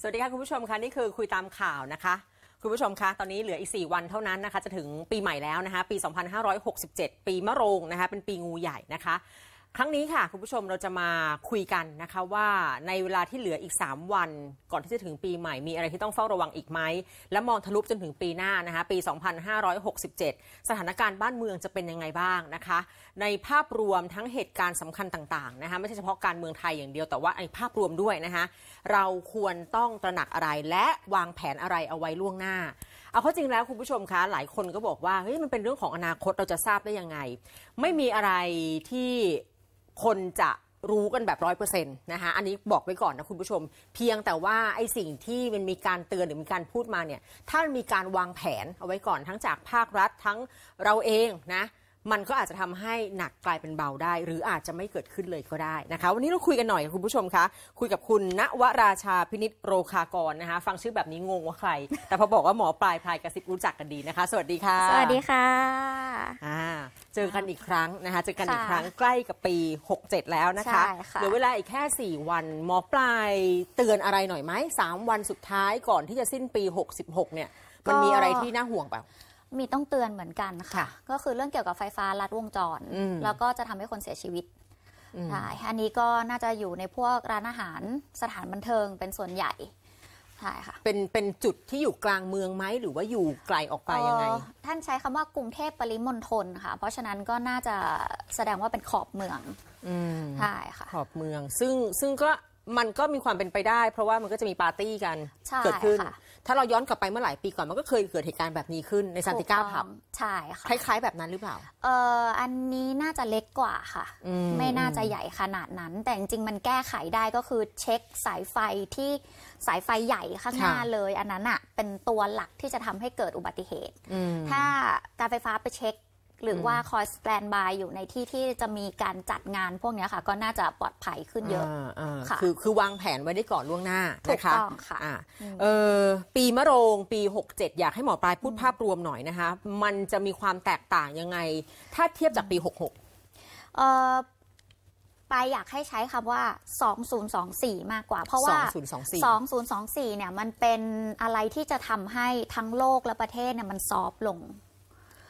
สวัสดีค่ะ คุณผู้ชมคะนี่คือคุยตามข่าวนะคะคุณผู้ชมคะตอนนี้เหลืออีก 4 วันเท่านั้นนะคะจะถึงปีใหม่แล้วนะคะ ปี 2567 ปีมะโรงนะคะเป็นปีงูใหญ่นะคะครั้งนี้ค่ะ คุณผู้ชมเราจะมาคุยกันนะคะว่าในเวลาที่เหลืออีก 3 วัน ก่อนที่จะถึงปีใหม่ มีอะไรที่ต้องเฝ้าระวังอีกไหมและมองทะลุจนถึงปีหน้านะคะปี 2567 สถานการณ์บ้านเมืองจะเป็นยังไงบ้างนะคะในภาพรวมทั้งเหตุการณ์สำคัญต่างๆนะคะไม่ใช่เฉพาะการเมืองไทยอย่างเดียวแต่ว่าในภาพรวมด้วยนะคะเราควรต้องตระหนักอะไรและวางแผนอะไรเอาไว้ล่วงหน้าเอาเข้าจริงแล้วคุณผู้ชมคะหลายคนก็บอกว่าเฮ้ยมันเป็นเรื่องของอนาคตเราจะทราบได้ยังไงไม่มีอะไรที่คนจะรู้กันแบบร้อยเปอร์เซ็นต์นะคะ อันนี้บอกไว้ก่อนนะคุณผู้ชม เพียงแต่ว่าไอ้สิ่งที่มันมีการเตือนหรือมีการพูดมาเนี่ยถ้ามีการวางแผนเอาไว้ก่อนทั้งจากภาครัฐทั้งเราเองนะมันก็อาจจะทำให้หนักกลายเป็นเบาได้ หรืออาจจะไม่เกิดขึ้นเลยก็ได้นะคะวันนี้เราคุยกันหน่อยคุณผู้ชมคะ คุยกับคุณณวราชาพินิษโรคากรนะคะฟังชื่อแบบนี้งงว่าใคร แต่พอบอกว่าหมอปลายพลายกระซิบรู้จักกันดีนะคะ สวัสดีค่ะสวัสดีค่ะเจอกันอีกครั้งนะคะเจอกันอีกครั้งใกล้กับปี 67 แล้วนะคะเหลือเวลาอีกแค่ 4 วันหมอปลายเตือนอะไรหน่อยไหม3วันสุดท้ายก่อนที่จะสิ้นปี 66เนี่ย มันมีอะไรที่น่าห่วงเปล่ามีต้องเตือนเหมือนกันค่ะก็คือเรื่องเกี่ยวกับไฟฟ้าลัดวงจรแล้วก็จะทำให้คนเสียชีวิตใช่อันนี้ก็น่าจะอยู่ในพวกร้านอาหารสถานบันเทิงเป็นส่วนใหญ่ใช่ค่ะเป็นเป็นจุดที่อยู่กลางเมืองไหมหรือว่าอยู่ไกลออกไปยังไงท่านใช้คำว่ากรุงเทพปริมณฑลค่ะ เพราะฉะนั้นก็น่าจะแสดงว่าเป็นขอบเมืองใช่ค่ะขอบเมืองซึ่งซึ่งก็มันก็มีความเป็นไปได้เพราะว่ามันก็จะมีปาร์ตี้กันเกิดขึ้น ถ้าเราย้อนกลับไปเมื่อหลายปีก่อนมันก็เคยเกิดเหตุการณ์แบบนี้ขึ้นในซานติก้าผับใช่ค่ะคล้าย ๆ แบบนั้นหรือเปล่าเอออันนี้น่าจะเล็กกว่าค่ะไม่น่าจะใหญ่ขนาดนั้น แต่จริงๆมันแก้ไขได้ก็คือเช็คสายไฟที่สายไฟใหญ่ข้างหน้าเลยอันนั้นอ่ะเป็นตัวหลักที่จะทำให้เกิดอุบัติเหตุถ้าการไฟฟ้าไปเช็คหรือว่าคอยสแตนบายอยู่ในที่ที่จะมีการจัดงานพวกนี้ค่ะ ก็น่าจะปลอดภัยขึ้นเยอะค่ะคือคือวางแผนไว้ได้ก่อนล่วงหน้าถูกต้องค่ะเออปีมะโรงปี 67 อยากให้หมอปลายพูดภาพรวมหน่อยนะคะมันจะมีความแตกต่างยังไง ถ้าเทียบจากปี 66เออปายอยากให้ใช้คำว่า 2024 มากกว่า เพราะว่า 2024เนี่ยมันเป็นอะไรที่จะทำให้ทั้งโลกและประเทศเนี่ยมันซอฟลง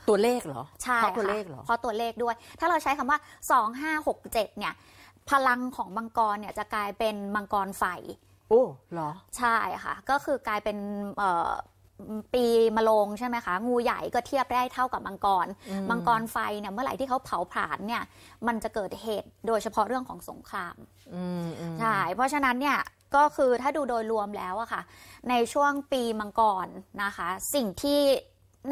ตัวเลขเหรอใช่เพราะตัวเลขเหรอเพราะตัวเลขด้วย ถ้าเราใช้คำว่า 2567เนี่ย พลังของมังกรเนี่ยจะกลายเป็นมังกรไฟโอ้เหรอใช่ค่ะก็คือกลายเป็นปีมะโรงใช่ไหมคะงูใหญ่ก็เทียบได้เท่ากับมังกรมังกรไฟเนี่ยเมื่อไหร่ที่เขาเผาผลาญเนี่ยมันจะเกิดเหตุโดยเฉพาะเรื่องของสงครามใช่ เพราะฉะนั้นเนี่ยก็คือถ้าดูโดยรวมแล้วอะค่ะในช่วงปีมังกรนะคะ สิ่งที่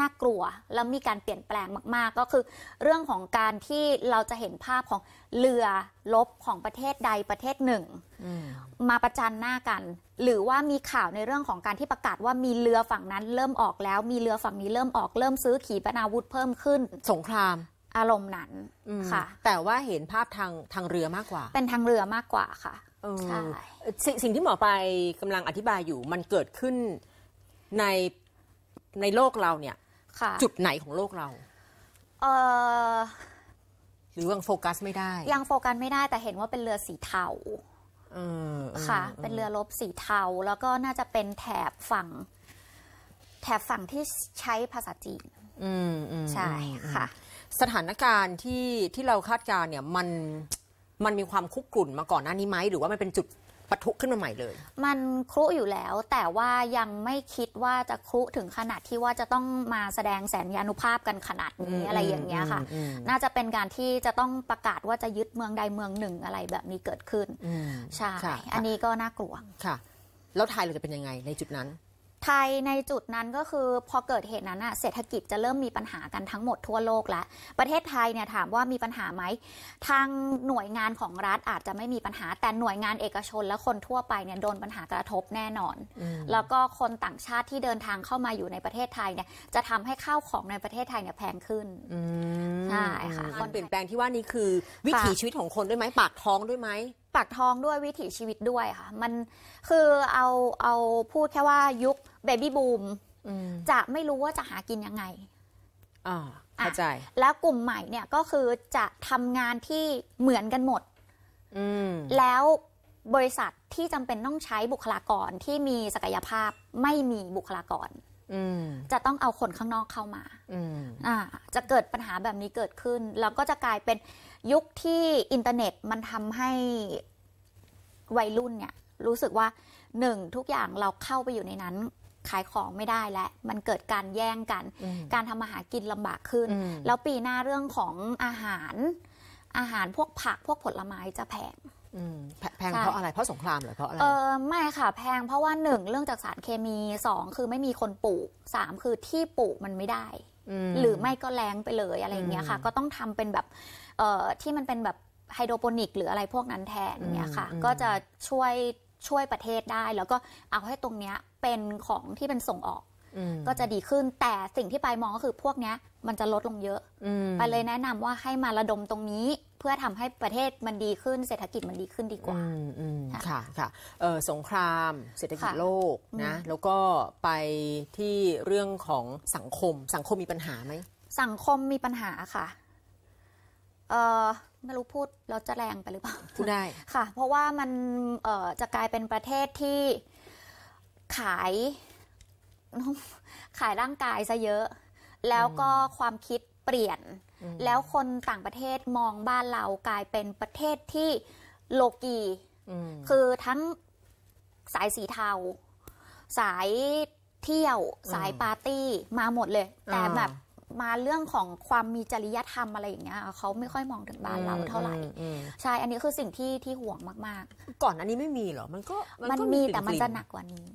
น่ากลัวแล้วมีการเปลี่ยนแปลงมากๆ ก็คือเรื่องของการที่เราจะเห็นภาพของเรือลบของประเทศใดประเทศหนึ่งมมาประจันหน้ากัน หรือว่ามีข่าวในเรื่องของการที่ประกาศว่ามีเรือฝั่งนั้นเริ่มออกแล้วมีเรือฝั่งนี้เริ่มออกเริ่มซื้อขีปนาวุธเพิ่มขึ้น สงครามอารมณ์นั้นค่ะแต่ว่าเห็นภาพทางทางเรือมากกว่า เป็นทางเรือมากกว่าค่ะใช่สสิ่งที่หมอไปกำลังอธิบายอยู่มันเกิดขึ้นในในโลกเราเนี่ยจุดไหนของโลกเราเออหรือยังโฟกัสไม่ได้ ยังโฟกัสไม่ได้แต่เห็นว่าเป็นเรือสีเทาค่ะ เป็นเรือลบสีเทา แล้วก็น่าจะเป็นแถบฝั่งแถบฝั่งที่ใช้ภาษาจีนใช่ค่ะ สถานการณ์ที่ที่เราคาดการเนี่ยมันมันมีความคุกกลุ่นมาก่อนหน้านี้ไหมหรือว่ามันเป็นจุดปะทุขึ้นมาใหม่เลย มันครุอยู่แล้ว แต่ว่ายังไม่คิดว่าจะครุถึงขนาดที่ว่าจะต้องมาแสดงแสนยานุภาพกันขนาดนี้อะไรอย่างเงี้ยค่ะ น่าจะเป็นการที่จะต้องประกาศว่าจะยึดเมืองใดเมืองหนึ่งอะไรแบบนี้เกิดขึ้นใช่ อันนี้ก็น่ากลัว ค่ะ แล้วไทยเราจะเป็นยังไงในจุดนั้นไทยในจุดนั้นก็คือพอเกิดเหตุนั้นอะเศรษฐกิจจะเริ่มมีปัญหากันทั้งหมดทั่วโลกแล้วประเทศไทยเนี่ยถามว่ามีปัญหาไหมทางหน่วยงานของรัฐอาจจะไม่มีปัญหา แต่หน่วยงานเอกชนและคนทั่วไปเนี่ยโดนปัญหากระทบแน่นอน แล้วก็คนต่างชาติที่เดินทางเข้ามาอยู่ในประเทศไทยเนี่ยจะทำให้ข้าวของในประเทศไทยเนี่ยแพงขึ้นใช่ค่ะการเปลี่ยนแปลงที่ว่านี้คือวิถีชีวิตของคนด้วยไหมปากท้องด้วยไหมปากท้องด้วยวิถีชีวิตด้วยค่ะมันคือเอาเอาพูดแค่ว่ายุคเบบี้บูมจะไม่รู้ว่าจะหากินยังไงอ่าเข้าใจ แล้วกลุ่มใหม่เนี่ยก็คือจะทำงานที่เหมือนกันหมดมแล้วบริษัทที่จำเป็นต้องใช้บุคลากรที่มีศักยภาพไม่มีบุคลากรจะต้องเอาคนข้างนอกเข้ามาอ่าจะเกิดปัญหาแบบนี้เกิดขึ้น แล้วก็จะกลายเป็นยุคที่อินเทอร์เน็ตมันทำให้วัยรุ่นเนี่ยรู้สึกว่าหนึ่งทุกอย่างเราเข้าไปอยู่ในนั้นขายของไม่ได้และ มันเกิดการแย่งกัน การทำอาหารกินลำบากขึ้น แล้วปีหน้าเรื่องของอาหารอาหารพวกผักพวกผลไม้จะแพงแพงเพราะอะไรเพราะสงครามหรือเพราะอะไรเออไม่ค่ะแพงเพราะว่าหนึ่งเรื่องจากสารเคมีสองคือไม่มีคนปลูกสามคือที่ปลูกมันไม่ได้หรือไม่ก็แรงไปเลยอะไรอย่างเงี้ยค่ะ ก็ต้องทำเป็นแบบที่มันเป็นแบบไฮโดรโปนิกหรืออะไรพวกนั้นแทนเนี่ยค่ะ ก็จะช่วยช่วยประเทศได้แล้วก็เอาให้ตรงเนี้ยเป็นของที่เป็นส่งออกก็จะดีขึ้นแต่สิ่งที่ไปมองก็คือพวกเนี้ยมันจะลดลงเยอะไปเลยแนะนำว่าให้มาระดมตรงนี้ เพื่อทำให้ประเทศมันดีขึ้น เศรษฐกิจมันดีขึ้นดีกว่าค่ะค่ะสงครามเศรษฐกิจโลกนะแล้วก็ไปที่เรื่องของสังคมสังคมมีปัญหาไหมสังคมมีปัญหาค่ะเออไม่รู้พูดเราจะแรงไปหรือเปล่าพูดได้ค่ะ เพราะว่ามันเออจะกลายเป็นประเทศที่ขายขายร่างกายซะเยอะ แล้วก็ความคิดเปลี่ยน แล้วคนต่างประเทศมองบ้านเรากลายเป็นประเทศที่โลกีคือทั้งสายสีเทา สายเที่ยวสายปาร์ตี้มาหมดเลยแต่แบบมาเรื่องของความมีจริยธรรมอะไรอย่างเงี้ยเขาไม่ค่อยมองถึงบ้านเราเท่าไหร่ใช่อันนี้คือสิ่งที่ที่ห่วงมากๆ ก่อนอันนี้ไม่มีเหรอมันก็มันมีแต่มันจะหนักกว่านี้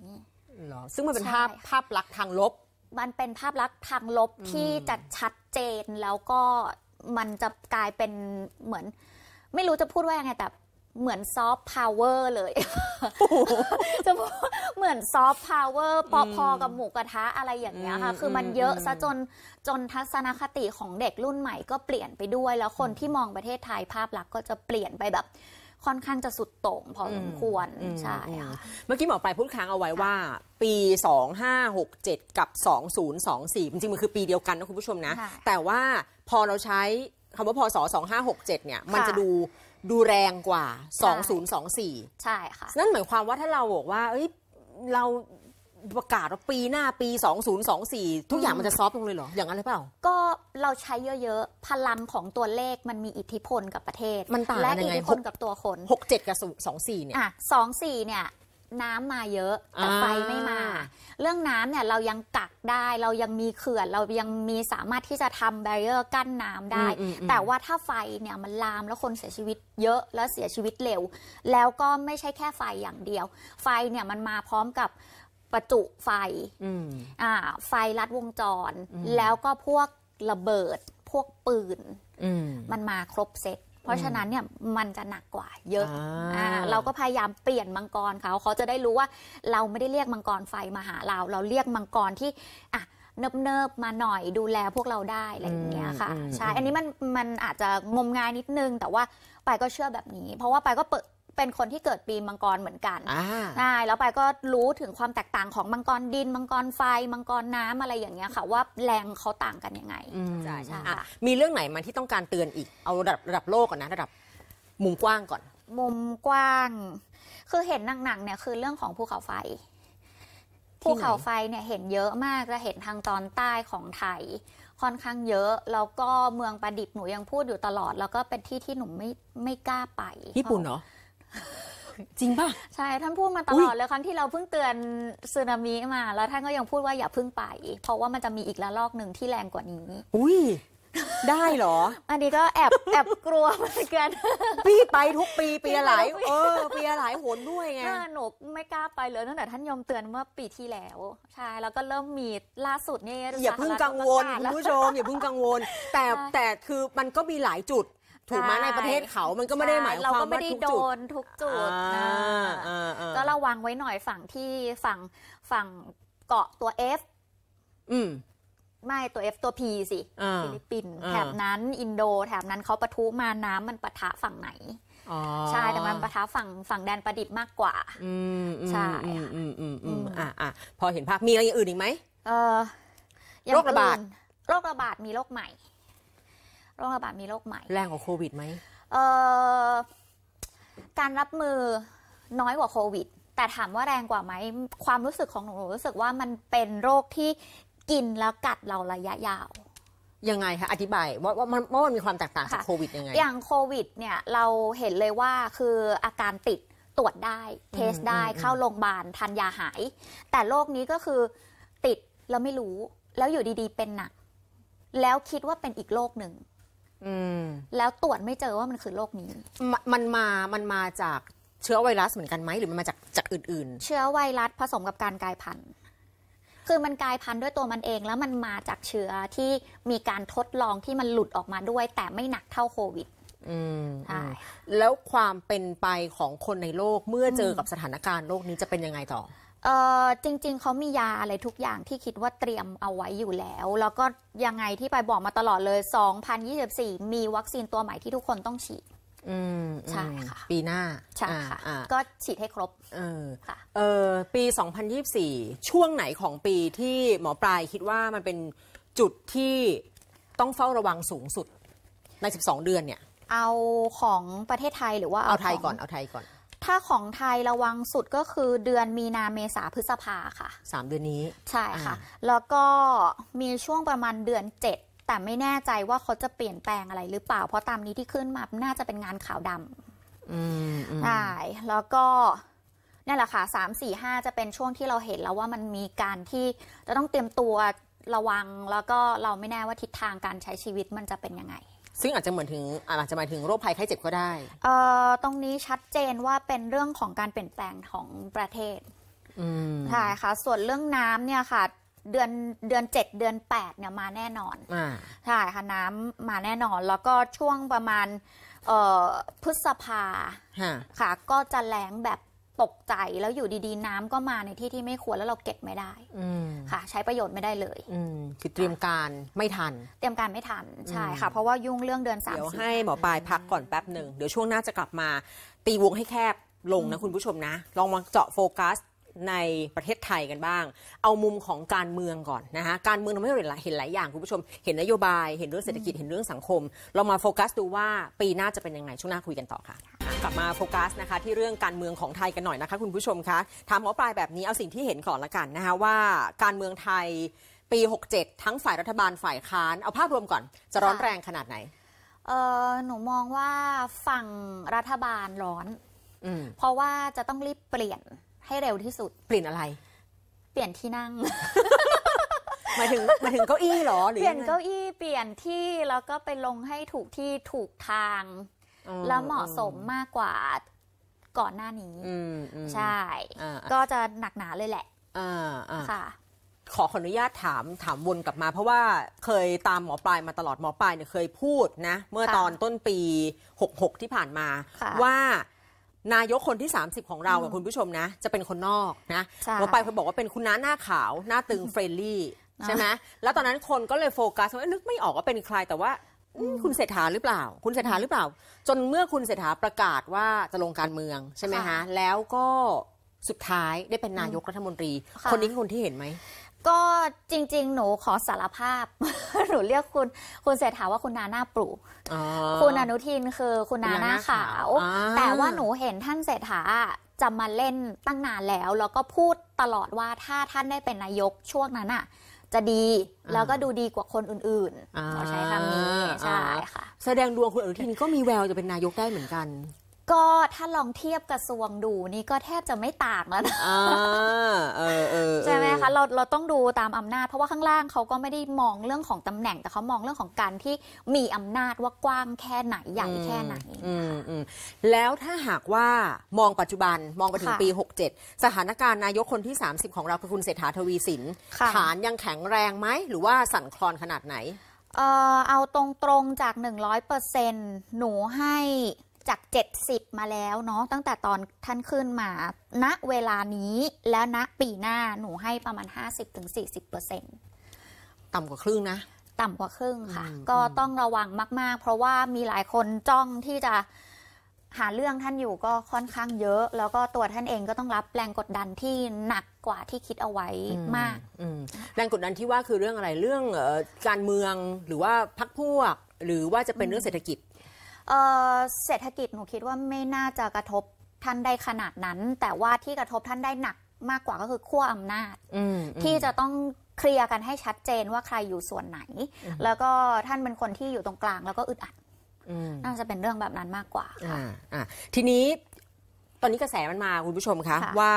หรอซึ่งมันเป็นภาพภาพลักษณ์ทางลบมันเป็นภาพลักษณ์ทางลบที่จะชัดเจนแล้วก็มันจะกลายเป็นเหมือน ไม่รู้จะพูดว่ายังไงแต่เหมือนซอฟต์พาวเวอร์เลยจะบอกเหมือนซอฟต์พาวเวอร์พอๆกับหมูกระทะอะไรอย่างเงี้ยค่ะ คือมันเยอะซะจนจนทัศนคติของเด็กรุ่นใหม่ก็เปลี่ยนไปด้วย แล้วคนที่มองประเทศไทยภาพลักษณ์ก็จะเปลี่ยนไปแบบ ค่อนข้างจะสุดโต่งพอสมควร ใช่ค่ะ เมื่อกี้หมอปลายพูดค้างเอาไว้ว่า ปี 2567 กับ 2024จริงๆ มันคือปีเดียวกันนะคุณผู้ชมนะ แต่ว่าพอเราใช้คำว่าพศ2567เนี่ยมันจะดูดูแรงกว่า 2024 ใช่ค่ะ นั่นหมายความว่าถ้าเราบอกว่าเอ้ย เราประกาศว่าปีหน้าปี 2024 ทุกอย่างมันจะซอฟลงเลยเหรอ อย่างนั้นหรือเปล่า ก็เราใช้เยอะๆ พลังของตัวเลขมันมีอิทธิพลกับประเทศ มันต่างและอิทธิพลกับตัวคน 6 7 กับ 24 เนี่ยอ่ะ24 เนี่ยน้ำมาเยอะแต่ไฟไม่มา เรื่องน้ำเนี่ยเรายังกักได้ เรายังมีเขื่อนเรายังมีสามารถที่จะทำแบเรียร์กั้นน้ำได้ แต่ว่าถ้าไฟเนี่ยมันลามแล้วคนเสียชีวิตเยอะแล้วเสียชีวิตเร็ว แล้วก็ไม่ใช่แค่ไฟอย่างเดียว ไฟเนี่ยมันมาพร้อมกับประจุไฟอ่าไฟลัดวงจรแล้วก็พวกระเบิดพวกปืนมันมาครบเซตเพราะฉะนั้นเนี่ยมันจะหนักกว่าเยอะออะ เราก็พยายามเปลี่ยนมังกรเขาเขาจะได้รู้ว่าเราไม่ได้เรียกมังกรไฟมาหาเรา เราเรียกมังกรที่อ่ะเนิบๆมาหน่อยดูแลพวกเราได้อะไรอย่างเงี้ยค่ะใช่อันนี้มันมันอาจจะงมงายนิดนึง แต่ว่าไปก็เชื่อแบบนี้ เพราะว่าไปก็เปิดเป็นคนที่เกิดปีมังกรเหมือนกันใช่ แล้วไปก็รู้ถึงความแตกต่างของมังกรดิน มังกรไฟ มังกรน้ำอะไรอย่างเงี้ยค่ะว่าแรงเขาต่างกันยังไงใช่ใช่มีเรื่องไหนมาที่ต้องการเตือนอีก เอาระดับระดับโลกก่อนนะ ระดับ มุมกว้างก่อน มุมกว้าง คือเห็นหนักๆเนี่ยคือเรื่องของภูเขาไฟ ภูเขาไฟเนี่ยเห็นเยอะมากจะเห็นทางตอนใต้ของไทย ค่อนข้างเยอะ แล้วก็เมืองประดิบหนูยังพูดอยู่ตลอด แล้วก็เป็นที่ที่หนูไม่ไม่กล้าไปญี่ปุ่นเหรอจริงป่ะ ใช่ท่านพูดมาตลอดเลยครั้งที่เราเพิ่งเตือนสึนามิมา แล้วท่านก็ยังพูดว่าอย่าเพิ่งไป เพราะว่ามันจะมีอีกระลอกหนึ่งที่แรงกว่านี้ อุ้ยได้เหรอ อันนี้ก็แอบแอบกลัวเหมือนกันพี่ไปทุกปีปีหลายเออปีหลายหนด้วยไงหนูไม่กล้าไปเลยตั้งแต่ท่านยมเตือนเมื่อปีที่แล้ว ใช่แล้วก็เริ่มมีล่าสุดเนี่ยอย่าเพิ่งกังวลคุณผู้ชมอย่าเพิ่งกังวล แต่แต่คือมันก็มีหลายจุดถูกไหมในประเทศเขามันก็ไม่ได้หมายเราก็ไม่ได้โดนทุกจุดก็ระวังไว้หน่อยฝั่งที่ฝั่งฝั่งเกาะตัวเอืมไม่ตัวเอฟตัวพีสิฟิลิปปินส์แถบนั้นอินโดแถบนั้นเขาปะทุมาน้ำมันปะทะฝั่งไหนใช่แต่มันประทะฝั่งฝั่งแดนประดิษฐ์มากกว่าใช่อืมอ่ะอ่พอเห็นภาพมีอะไรอย่างอื่นอีกไหมเออโรคระบาดโรคระบาดมีโรคใหม่โรคระบาดมีโรคใหม่ แรงกว่าโควิดไหมการรับมือน้อยกว่าโควิดแต่ถามว่าแรงกว่าไหม ความรู้สึกของหนูรู้สึกว่ามันเป็นโรคที่กินแล้วกัดเราระยะยาว ยังไงคะอธิบายว่าว่ามันมันมีความแตกต่างจากโควิดยังไงอย่างโควิดเนี่ยเราเห็นเลยว่าคืออาการติดตรวจได้ เทสได้เข้าโรงพยาบาลทานยาหาย แต่โรคนี้ก็คือติดแล้วไม่รู้แล้วอยู่ดีๆเป็นหนักแล้วคิดว่าเป็นอีกโรคหนึ่งแล้วตรวจไม่เจอว่ามันคือโรคนี้ มันมามันมาจากเชื้อไวรัสเหมือนกันไหมหรือมันมาจากจากอื่น ๆ เชื้อไวรัสผสมกับการกลายพันธุ์ คือมันกลายพันธุ์ด้วยตัวมันเองแล้วมันมาจากเชื้อที่มีการทดลองที่มันหลุดออกมาด้วย แต่ไม่หนักเท่าโควิดแล้วความเป็นไปของคนในโลกเมื่อเจอกับสถานการณ์โลกนี้จะเป็นยังไงต่อเออจริงๆ เขามียาอะไรทุกอย่างที่คิดว่าเตรียมเอาไว้อยู่แล้ว แล้วก็ยังไงที่ไปบอกมาตลอดเลย 2024 มีวัคซีนตัวใหม่ที่ทุกคนต้องฉีดใช่ค่ะปีหน้าใช่ค่ะก็ฉีดให้ครบเออค่ะเออปี 2024 ช่วงไหนของปีที่หมอปลายคิดว่ามันเป็นจุดที่ต้องเฝ้าระวังสูงสุดใน 12 เดือนเนี่ยเอาของประเทศไทยหรือว่าเอาไทยก่อนเอาไทยก่อนถ้าของไทยระวังสุดก็คือเดือนมีนาเมษาพฤษภาค่ะ 3 เดือนนี้ ใช่ค่ะ แล้วก็มีช่วงประมาณเดือน7แต่ไม่แน่ใจว่าเขาจะเปลี่ยนแปลงอะไร หรือเปล่าเพราะตามนี้ที่ขึ้นมาน่าจะเป็นงานขาวดำใช่ แล้วก็นี่นแหละค่ะสามสี่ห้าจะเป็นช่วงที่เราเห็นแล้วว่ามันมีการที่จะต้องเตรียมตัวระวังแล้วก็เราไม่แน่ว่าทิศทางการใช้ชีวิตมันจะเป็นยังไงซึ่งอาจจะเหมือนถึง อาจจะหมายถึงโรคภัยไข้เจ็บก็ได้เอ่อตรงนี้ชัดเจนว่าเป็นเรื่องของการเปลี่ยนแปลงของประเทศใช่ค่ะ ส่วนเรื่องน้ำเนี่ยค่ะเดือนเดือนเจ็ดเดือนแปดเนี่ยมาแน่นอนใช่ค่ะน้ำมาแน่นอนแล้วก็ช่วงประมาณพฤษภาค่ะก็จะแรงแบบตกใจแล้วอยู่ดีๆน้ำก็มาในที่ที่ไม่ควรแล้วเราเก็บไม่ได้ค่ะ ใช้ประโยชน์ไม่ได้เลยคือเตรียมการไม่ทัน เตรียมการไม่ทัน ใช่ค่ะ เพราะว่ายุ่งเรื่องเดือนสามเดี๋ยวให้หมอปลายพักก่อนแป๊บหนึ่งเดี๋ยวช่วงหน้าจะกลับมา ตีวงให้แคบลงนะคุณผู้ชมนะ ลองมาเจาะโฟกัสในประเทศไทยกันบ้าง เอามุมของการเมืองก่อนนะคะการเมืองทำให้เราเห็นหลายอย่าง คุณผู้ชมเห็นนโยบาย เห็นเรื่องเศรษฐกิจเห็นเรื่องสังคมเรามาโฟกัสดูว่าปีหน้าจะเป็นยังไงช่วงหน้าคุยกันต่อค่ะกลับมาโฟกัสนะคะ ที่เรื่องการเมืองของไทยกันหน่อยนะคะ คุณผู้ชมคะถามหมอปลายแบบนี้เอาสิ่งที่เห็นก่อนละกันนะคะว่าการเมืองไทยปี 67 ทั้งฝ่ายรัฐบาลฝ่ายค้านเอาภาพรวมก่อน จะร้อนแรงขนาดไหนเออหนูมองว่าฝั่งรัฐบาลร้อนอเพราะว่าจะต้องรีบเปลี่ยนให้เร็วที่สุดเปลี่ยนอะไร เปลี่ยนที่นั่งหมายถึงหมายถึงเก้าอี้เหรอหรือเปลี่ยนเก้าอี้เปลี่ยนที่แล้วก็ไปลงให้ถูกที่ถูกทางแล้วเหมาะสมมากกว่าก่อนหน้านี้ใช่ ก็จะหนักหนาเลยแหละค่ะ ขอขออนุญาตถามถามวนกลับมา เพราะว่าเคยตามหมอปลายมาตลอดหมอปลายเนี่ยเคยพูดนะ เมื่อตอนต้นปี 66 ที่ผ่านมา ว่า นายกคนที่ 30 ของเราคุณผู้ชมนะ จะเป็นคนนอกนะหมอปลายเคยบอกว่าเป็นคุณน้าหน้าขาว หน้าตึงเฟรนลี่ใช่ไหมแล้วตอนนั้นคนก็เลยโฟกัสว่านึกไม่ออกว่าเป็นใครแต่ว่าคุณเศรษฐาหรือเปล่า คุณเศรษฐาหรือเปล่า จนเมื่อคุณเศรษฐาประกาศว่าจะลงการเมืองใช่ไหมคะแล้วก็สุดท้ายได้เป็นนายกรัฐมนตรี คนนี้คนที่เห็นไหม ก็จริงๆ หนูขอสารภาพ หนูเรียกคุณคุณเศรษฐาว่าคุณนาหน้าปลูคุณอนุทินคือคุณนาหน้าขาว แต่ว่าหนูเห็นท่านเศรษฐาจะมาเล่นตั้งนานแล้ว แล้วก็พูดตลอดว่าถ้าท่านได้เป็นนายกช่วงนั้นอะจะดี แล้วก็ดูดีกว่าคนอื่นๆขอใช้คำนี้ใช่ค่ะ แสดงดวงคุณอนุทินก็มีแววจะเป็นนายกได้เหมือนกันก็ถ้าลองเทียบกระทรวงดูนี่ก็แทบจะไม่ต่างแล้วนะใช่ไหมคะเราเราต้องดูตามอำนาจเพราะว่าข้างล่างเขาก็ไม่ได้มองเรื่องของตำแหน่ง แต่เขามองเรื่องของการที่มีอำนาจว่ากว้างแค่ไหน ใหญ่แค่ไหนแล้วถ้าหากว่ามองปัจจุบันมองไปถึงปี 67 สถานการณ์นายกคนที่ 30 ของเราคือคุณเศรษฐาทวีสินฐานยังแข็งแรงไหมหรือว่าสั่นคลอนขนาดไหนเออเอาตรงๆจาก100%หนูให้จาก 70มาแล้วเนาะตั้งแต่ตอนท่านขึ้นมาณเวลานี้ แล้วณปีหน้าหนูให้ประมาณ50-40%ต่ำกว่าครึ่งนะ ต่ำกว่าครึ่งค่ะ ก็ต้องระวังมาก ๆ เพราะว่ามีหลายคนจ้องที่จะหาเรื่องท่านอยู่ก็ค่อนข้างเยอะ แล้วก็ตัวท่านเองก็ต้องรับแรงกดดันที่หนักกว่าที่คิดเอาไว้มาก แรงกดดันที่ว่าคือเรื่องอะไรเรื่องการเมืองหรือว่าพักพวกหรือว่าจะเป็นเรื่องเศรษฐกิจเศรษฐกิจหนูคิดว่าไม่น่าจะกระทบท่านได้ขนาดนั้น แต่ว่าที่กระทบท่านได้หนักมากกว่าก็คือขั้วอำนาจที่จะต้องเคลียร์กันให้ชัดเจนว่าใครอยู่ส่วนไหน แล้วก็ท่านเป็นคนที่อยู่ตรงกลางแล้วก็อึดอัดน่าจะเป็นเรื่องแบบนั้นมากกว่าค่ะทีนี้ตอนนี้กระแสมันมาคุณผู้ชมคะคะว่า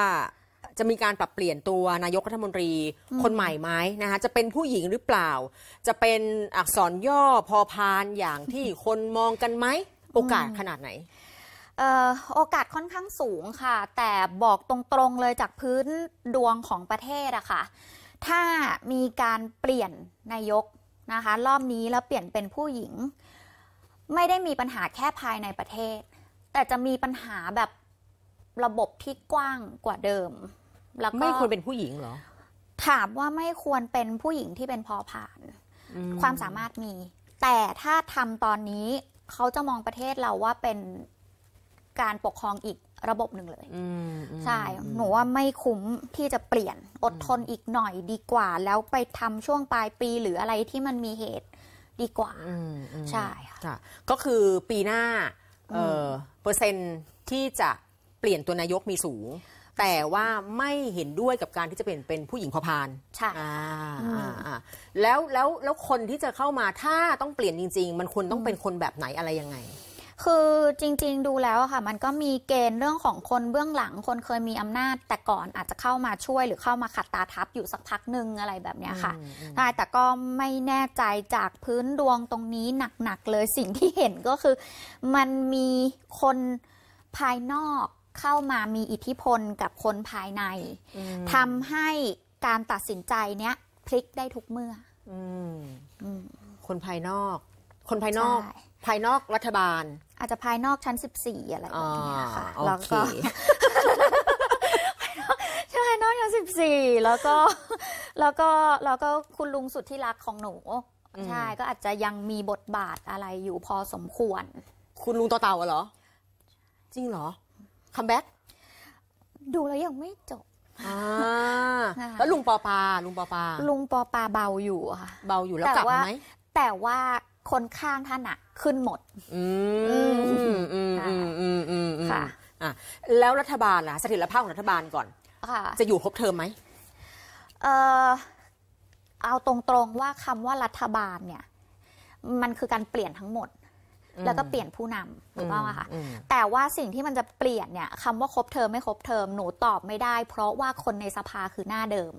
จะมีการปรับเปลี่ยนตัวนายกรัฐมนตรีคนใหม่ไหมนะคะจะเป็นผู้หญิงหรือเปล่า จะเป็นอักษรย่อพอพานอย่างที่คนมองกันไหมโอกาสขนาดไหนโอกาสค่อนข้างสูงค่ะ แต่บอกตรงๆ เลยจากพื้นดวงของประเทศอะค่ะถ้ามีการเปลี่ยนนายกนะคะรอบนี้แล้วเปลี่ยนเป็นผู้หญิง ไม่ได้มีปัญหาแค่ภายในประเทศ แต่จะมีปัญหาแบบระบบที่กว้างกว่าเดิมแล้วก็ไม่ควรเป็นผู้หญิงเหรอ ถามว่าไม่ควรเป็นผู้หญิงที่เป็นพอผ่าน ความสามารถมี แต่ถ้าทำตอนนี้ เขาจะมองประเทศเราว่าเป็นการปกครองอีกระบบหนึ่งเลยใช่ หนูว่าไม่คุ้มที่จะเปลี่ยนอดทนอีกหน่อยดีกว่า แล้วไปทำช่วงปลายปีหรืออะไรที่มันมีเหตุดีกว่าใช่ค่ะก็คือปีหน้าเปอร์เซ็นที่จะเปลี่ยนตัวนายกมีสูงแต่ว่าไม่เห็นด้วยกับการที่จะเป็นเป็นผู้หญิงพอพาน ใช่อ่าอ่าแล้วแล้วแล้วคนที่จะเข้ามาถ้าต้องเปลี่ยนจริง ๆ มันควรต้องเป็นคนแบบไหนอะไรยังไง คือจริง ๆดูแล้วค่ะ มันก็มีเกณฑ์เรื่องของคนเบื้องหลัง คนเคยมีอำนาจ แต่ก่อนอาจจะเข้ามาช่วย หรือเข้ามาขัดตาทับอยู่สักพักหนึ่งอะไรแบบนี้ค่ะใช่แต่ก็ไม่แน่ใจจากพื้นดวงตรงนี้หนักๆเลยสิ่งที่เห็นก็คือมันมีคนภายนอกเข้ามามีอิทธิพลกับคนภายในทำให้การตัดสินใจเนี้ยพลิกได้ทุกเมื่ออคนภายนอก คนภายนอก ภายนอกรัฐบาล อาจจะภายนอกชั้นสสิบี่อะไรแบบนี้ค่ะ แล้วก็ใช่นอกชั้นสิบสี่ แล้วก็ แล้วก็ แล้วก็คุณลุงสุดที่รักของหนู ใช่ ก็อาจจะยังมีบทบาทอะไรอยู่พอสมควร คุณลุงต่อเต่าเหรอ จริงเหรอคัมแบ็กดูแล้วยังไม่จบอ่าแล้วลุงปอปาลุงปอปาลุงปอปาเบาอยู่ค่ะเบาอยู่แล้วแต่กลับว่าไหมแต่ว่าคนข้างท่านอะขึ้นหมด อืมอืมอืมอืมอืมค่ะอ่ะแล้วรัฐบาลล่ะสถิรภาพของรัฐบาลก่อนค่ะจะอยู่ครบเทอมไหมเออเอาตรงๆว่าคำว่ารัฐบาล เนี่ย มันคือการเปลี่ยนทั้งหมดแล้วก็เปลี่ยนผู้นำถูกต้องไหมคะแต่ว่าสิ่งที่มันจะเปลี่ยนเนี่ยคำว่าครบเทอมไม่ครบเทอม หนูตอบไม่ได้เพราะว่าคนในสภาคือหน้าเดิม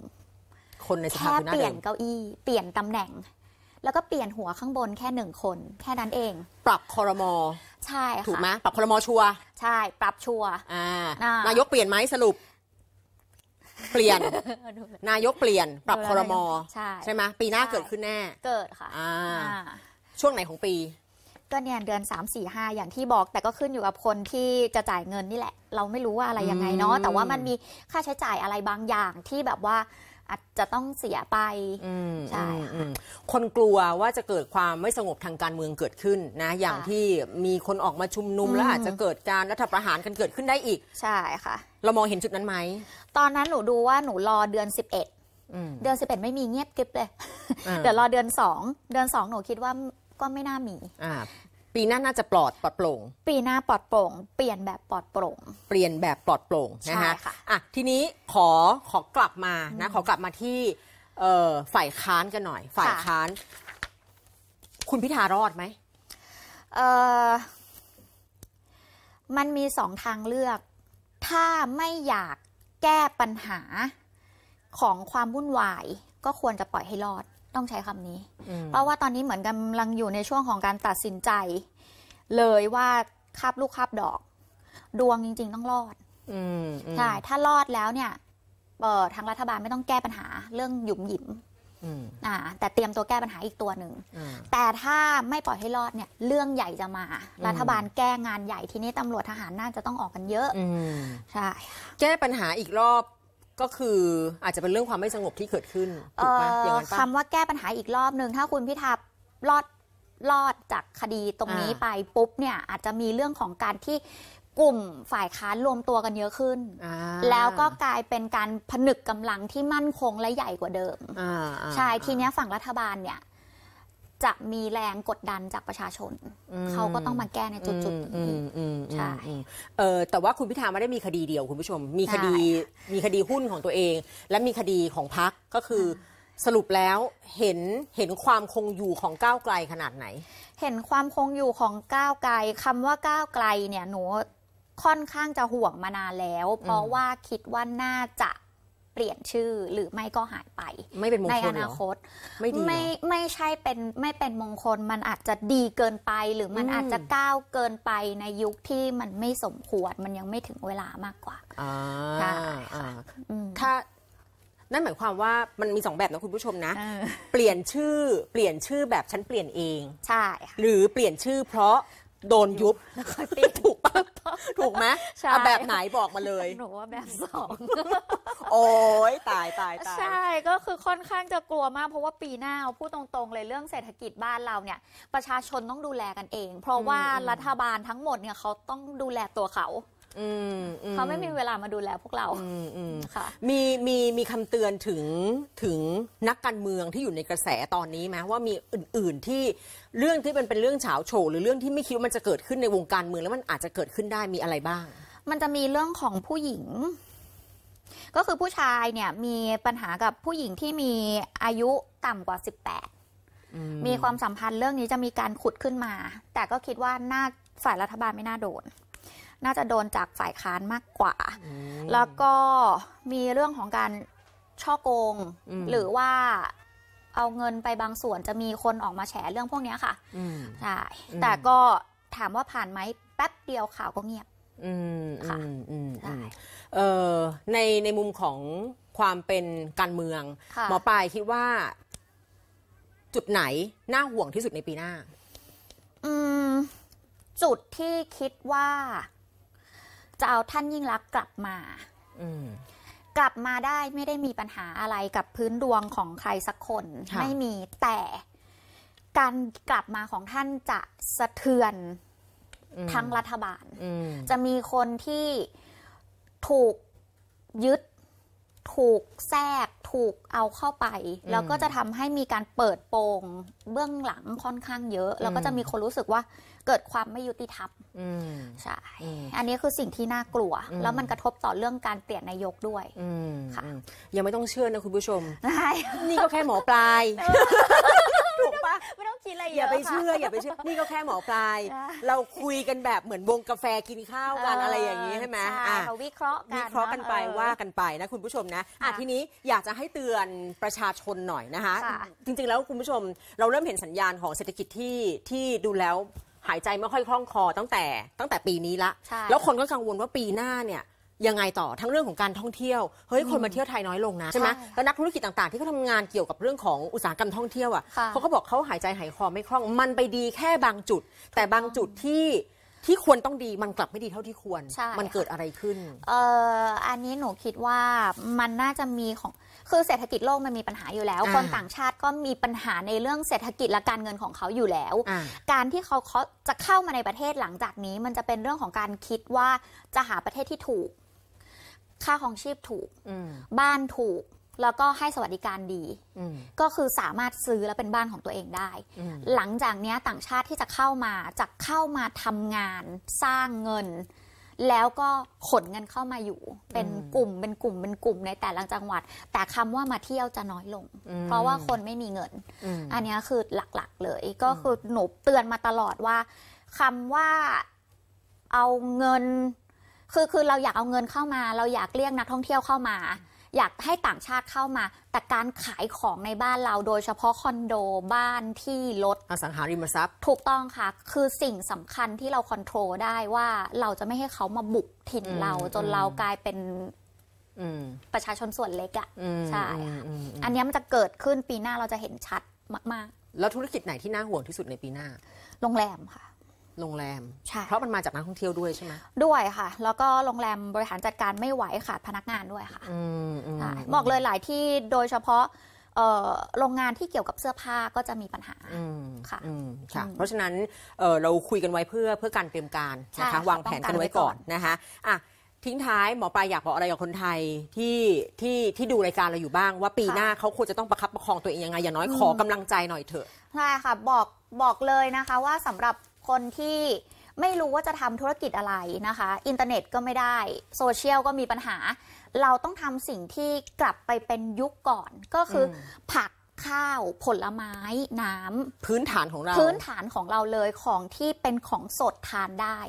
คนในสภาแค่เปลี่ยนเก้าอี้ เปลี่ยนตำแหน่ง แล้วก็เปลี่ยนหัวข้างบนแค่หนึ่งคน แค่นั้นเอง ปรับคอรมอใช่ค่ะถูกไหมปรับคอรมอชัวใช่ ปรับชัวนายกเปลี่ยนไหมสรุป เปลี่ยน นายกเปลี่ยน ปรับคอรมอใช่ใช่ไหมปีหน้าเกิดขึ้นแน่ เกิดค่ะช่วงไหนของปีก็เนี่ยเดือน3 4 5 อย่างที่บอก แต่ก็ขึ้นอยู่กับคนที่จะจ่ายเงินนี่แหละ เราไม่รู้ว่าอะไรยังไงเนาะแต่ว่ามันมีค่าใช้จ่ายอะไรบางอย่าง ที่แบบว่าอาจจะต้องเสียไปใช่คนกลัวว่าจะเกิดความไม่สงบทางการเมืองเกิดขึ้นนะ อย่างที่มีคนออกมาชุมนุมแล้ว อาจจะเกิดการรัฐประหารกันเกิดขึ้นได้อีก ใช่ค่ะเรามองเห็นจุดนั้นไหมตอนนั้นหนูดูว่าหนูรอเดือน 11เดือน11 ไม่มีเงียบกิบเลยเดี๋ยวรอเดือน2เดือน2หนูคิดว่าก็ไม่น่ามีอ่าปีหน้าน่าจะปลอดปลอดโปร่ง ปีหน้าปลอดโปร่ง เปลี่ยนแบบปลอดโปร่งเปลี่ยนแบบปลอดโปร่งนะคะคะอ่ะทีนี้ขอขอกลับมานะขอกลับมาที่ฝ่ายค้านกันหน่อย ฝ่ายค้าน คุณพิธารอดไหมเออมันมีสองทางเลือก ถ้าไม่อยากแก้ปัญหาของความวุ่นวาย ก็ควรจะปล่อยให้รอดต้องใช้คำนี้เพราะว่าตอนนี้เหมือนกำลังอยู่ในช่วงของการตัดสินใจ เลยว่าคาบลูกคาบดอก ดวงจริง ๆต้องรอดใช่ถ้ารอดแล้วเนี่ยทางรัฐบาลไม่ต้องแก้ปัญหาเรื่องหยุม หยิมอ่าแต่เตรียมตัวแก้ปัญหาอีกตัวหนึ่งแต่ถ้าไม่ปล่อยให้รอดเนี่ยเรื่องใหญ่จะมา รัฐบาลแก้งานใหญ่ทีนี้ตำรวจทหารน่าจะต้องออกกันเยอะใช่แก้ปัญหาอีกรอบก็คืออาจจะเป็นเรื่องความไม่สงบที่เกิดขึ้นถูกไหมอย่างนั้นปะคำว่าแก้ปัญหาอีกรอบหนึ่ง ถ้าคุณพิธารอดรอดจากคดีตรงนี้ไปปุ๊บเนี่ยอาจจะมีเรื่องของการที่กลุ่มฝ่ายค้านรวมตัวกันเยอะขึ้น แล้วก็กลายเป็นการผนึกกำลังที่มั่นคงและใหญ่กว่าเดิมใช่ ทีนี้ฝั่งรัฐบาลเนี่ยจะมีแรงกดดันจากประชาชน เขาก็ต้องมาแก้ในจุดๆนี้ใช่แต่ว่าคุณพิธาไม่ได้มีคดีเดียวคุณผู้ชมมีคดีมีคดีหุ้นของตัวเอง และมีคดีของพักก็คือสรุปแล้วเห็นเห็นความคงอยู่ของก้าวไกลขนาดไหน เห็นความคงอยู่ของก้าวไกล คำว่าก้าวไกลเนี่ยหนูค่อนข้างจะห่วงมานานแล้ว เพราะว่าคิดว่าน่าจะเปลี่ยนชื่อหรือไม่ก็หายไป ไม่เป็นมงคลในอนาคตไม่ดีไม่ไม่ใช่เป็นไม่เป็นมงคลมันอาจจะดีเกินไปหรือมันอาจจะก้าวเกินไปในยุคที่มันไม่สมควรมันยังไม่ถึงเวลามากกว่าอ่าถ้านั่นหมายความว่ามันมีสองแบบนะคุณผู้ชมนะเปลี่ยนชื่อเปลี่ยนชื่อแบบฉันเปลี่ยนเอง ใช่หรือเปลี่ยนชื่อเพราะโดนยุบถูกปะไหมใช่าแบบไหนบอกมาเลยหนูว่าแบบสองโอ้ยตายตายตาย ใช่ก็คือค่อนข้างจะกลัวมาก เพราะว่าปีหน้าพูดตรง ๆ เลย เรื่องเศรษฐกิจบ้านเราเนี่ย ประชาชนต้องดูแลกันเอง เพราะว่ารัฐบาลทั้งหมดเนี่ยเขาต้องดูแลตัวเขาเขาไม่มีเวลามาดูแลพวกเราค่ะ มีมีมีคำเตือนถึงถึงนักการเมืองที่อยู่ในกระแสตอนนี้ไหมว่ามีอื่นๆที่เรื่องที่เป็นเป็นเรื่องเฉาโฉหรือเรื่องที่ไม่คิดว่ามันจะเกิดขึ้นในวงการเมืองแล้วมันอาจจะเกิดขึ้นได้มีอะไรบ้าง มันจะมีเรื่องของผู้หญิง ก็คือผู้ชายเนี่ยมีปัญหากับผู้หญิงที่มีอายุต่ำกว่า18มีความสัมพันธ์เรื่องนี้จะมีการขุดขึ้นมา แต่ก็คิดว่าน่าฝ่ายรัฐบาลไม่น่าโดนน่าจะโดนจากฝ่ายค้านมากกว่า แล้วก็มีเรื่องของการช่อโกง หรือว่าเอาเงินไปบางส่วนจะมีคนออกมาแฉเรื่องพวกนี้ค่ะใช่แต่ก็ถามว่าผ่านไหมแป๊บเดียวข่าวก็เงียบค่ะในในมุมของความเป็นการเมืองหมอปลายคิดว่า จุดไหนน่าห่วงที่สุดในปีหน้าจุดที่คิดว่าจะเอาท่านยิ่งรักกลับมามกลับมาได้ไม่ได้มีปัญหาอะไรกับพื้นดวงของใครสักคนคไม่มีแต่การกลับมาของท่านจะสะเทือนทั้งรัฐบาลจะมีคนที่ถูกยึดถูกแทรกถูกเอาเข้าไป แล้วก็จะทำให้มีการเปิดโปงเบื้องหลังค่อนข้างเยอะ แล้วก็จะมีคนรู้สึกว่าเกิดความไม่ยุติธรรมใช่อันนี้คือสิ่งที่น่ากลัว แล้วมันกระทบต่อเรื่องการเปลี่ยนนายกด้วยค่ะยังไม่ต้องเชื่อนะคุณผู้ชม นี่ก็แค่หมอปลายถูกปะไม่ต้องคิดอะไรเยอะอย่าไปเชื่ออย่าไปเชื่อนี่ก็แค่หมอปลาย เราคุยกันแบบเหมือนวงกาแฟกินข้าวกันอะไรอย่างนี้ใช่ไหมอ่ะเราวิเคราะห์กันวิเคราะห์กันไปว่ากันไปนะคุณผู้ชมนะอ่ะทีนี้อยากจะให้เตือนประชาชนหน่อยนะคะจริงๆแล้วคุณผู้ชมเราเริ่มเห็นสัญญาณของเศรษฐกิจที่ที่ดูแล้วหายใจไม่ค่อยคล่องคอตั้งแต่ตั้งแต่ปีนี้ละ แล้วคนก็กังวลว่าปีหน้าเนี่ยยังไงต่อ ทั้งเรื่องของการท่องเที่ยว เฮ้ยคนมาเที่ยวไทยน้อยลงนะใช่ไหมแล้วนักธุรกิจต่างๆ ที่เขาทำงานเกี่ยวกับเรื่องของอุตสาหกรรมท่องเที่ยวอ่ะเขาก็บอกเขาหายใจหายคอไม่คล่อง มันไปดีแค่บางจุด แต่บางจุดที่ที่ควรต้องดี มันกลับไม่ดีเท่าที่ควร มันเกิดอะไรขึ้นเอ่ออันนี้หนูคิดว่ามันน่าจะมีของ คือเศรษฐกิจโลกมันมีปัญหาอยู่แล้ว คนต่างชาติก็มีปัญหาในเรื่องเศรษฐกิจและการเงินของเขาอยู่แล้ว การที่เขาจะเข้ามาในประเทศหลังจากนี้ มันจะเป็นเรื่องของการคิดว่าจะหาประเทศที่ถูกค่าของชีพถูกบ้านถูกแล้วก็ให้สวัสดิการดีก็คือสามารถซื้อแล้วเป็นบ้านของตัวเองได้ หลังจากนี้ต่างชาติที่จะเข้ามาจะเข้ามาทำงานสร้างเงิน แล้วก็ขนเงินเข้ามาอยู่เป็นกลุ่มเป็นกลุ่มเป็นกลุ่มในแต่ละจังหวัด แต่คำว่ามาเที่ยวจะน้อยลงเพราะว่าคนไม่มีเงินอันนี้คือหลักๆ เลยก็คือหนูเตือนมาตลอดว่าคำว่าเอาเงินคือคือเราอยากเอาเงินเข้ามา เราอยากเรียกนักท่องเที่ยวเข้ามา อยากให้ต่างชาติเข้ามา แต่การขายของในบ้านเราโดย เฉพาะคอนโดบ้านที่รถอสังหาริมทรัพย์ถูกต้องค่ะคือสิ่งสำคัญที่เราควบคุมได้ว่าเราจะไม่ให้เขามาบุกถิ่นเราจนเรากลายเป็นประชาชนส่วนเล็กอะ่ะใช่ค่ะอันนี้มันจะเกิดขึ้นปีหน้าเราจะเห็นชัดมาก ๆ แล้วธุรกิจไหนที่น่าห่วง ที่สุดในปีหน้าโรงแรมค่ะโรงแรมเพราะมันมาจากนักท่องเที่ยวด้วยใช่ไหมด้วยค่ะ แล้วก็โรงแรมบริหารจัดการไม่ไหวขาดพนักงานด้วยค่ะบอกเลยหลายที่โดยเฉพาะโรงงานที่เกี่ยวกับเสื้อผ้าก็จะมีปัญหาค่ะคะเพราะฉะนั้นเราคุยกันไว้เพื่อเพื่อการเตรียมการนะคะวางแผนกันไว้ก่อนนะคะอ่ะทิ้งท้ายหมอปลายอยากบอกอะไรกับคนไทยที่ที่ที่ดูรายการเราอยู่บ้าง ว่าปีหน้าเขาควรจะต้องประคับประคองตัวเองยังไงอย่างน้อยขอกำลังใจหน่อยเถอะใช่ค่ะ บอกบอกเลยนะคะว่าสำหรับคนที่ไม่รู้ว่าจะทำธุรกิจอะไรนะคะ อินเทอร์เน็ตก็ไม่ได้ โซเชียลก็มีปัญหา เราต้องทำสิ่งที่กลับไปเป็นยุคก่อนก็คืออผักข้าวผลไม้น้ำพื้นฐานของเรา พื้นฐานของเราเลยของที่เป็นของสดทานได้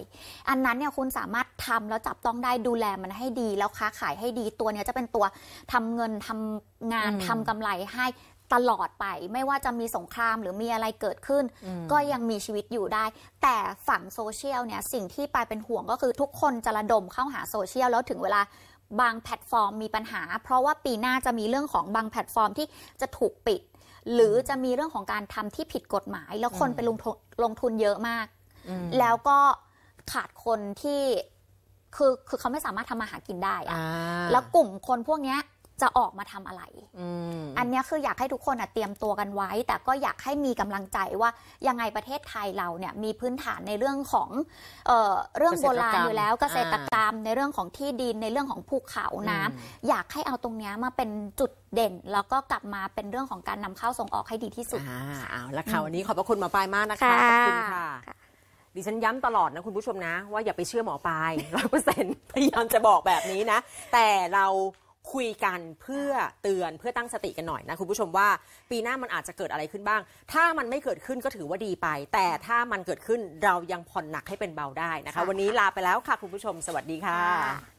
อันนั้นเนี่ยคุณสามารถทำแล้วจับต้องได้ดูแลมันให้ดี แล้วค้าขายให้ดีตัวเนี้ยจะเป็นตัวทำเงินทำงานทำกำไรให้ตลอดไปไม่ว่าจะมีสงครามหรือมีอะไรเกิดขึ้น ก็ยังมีชีวิตอยู่ได้ แต่ฝั่งโซเชียลเนี่ยสิ่งที่ปายเป็นห่วง ก็คือทุกคนจะระดมเข้าหาโซเชียลแล้วถึงเวลาบางแพลตฟอร์มมีปัญหา เพราะว่าปีหน้าจะมีเรื่องของบางแพลตฟอร์มที่จะถูกปิด หรือจะมีเรื่องของการทำที่ผิดกฎหมาย แล้วคนไปลงลงทุนเยอะมากแล้วก็ขาดคนที่คือคือเขาไม่สามารถทำมาหากินได้อะแล้วกลุ่มคนพวกเนี้ยจะออกมาทำอะไร อันนี้คืออยากให้ทุกคนเตรียมตัวกันไว้ แต่ก็อยากให้มีกำลังใจว่ายังไงประเทศไทยเราเนี่ยมีพื้นฐานในเรื่องของเออเรื่องโบราณอยู่แล้วเกษตรกรรมในเรื่องของที่ดินในเรื่องของภูเขาน้ำ อยากให้เอาตรงนี้มาเป็นจุดเด่น แล้วก็กลับมาเป็นเรื่องของการนำเข้าส่งออกให้ดีที่สุดอ่าอาละค่ะวันนี้ขอบพระคุณหมอปลายมากนะคะขอบคุณค่ะดิฉันย้ำตลอดนะคุณผู้ชมนะ ว่าอย่าไปเชื่อหมอปลายร้อยเปอร์เซ็นต์พยายามจะบอกแบบนี้นะ แต่เราคุยกันเพื่อเตือนเพื่อตั้งสติกันหน่อยนะ คุณผู้ชมว่า ปีหน้ามันอาจจะเกิดอะไรขึ้นบ้าง ถ้ามันไม่เกิดขึ้นก็ถือว่าดีไป แต่ถ้ามันเกิดขึ้นเรายังผ่อนหนักให้เป็นเบาได้นะคะ วันนี้ลาไปแล้วค่ะ คุณผู้ชม สวัสดีค่ะ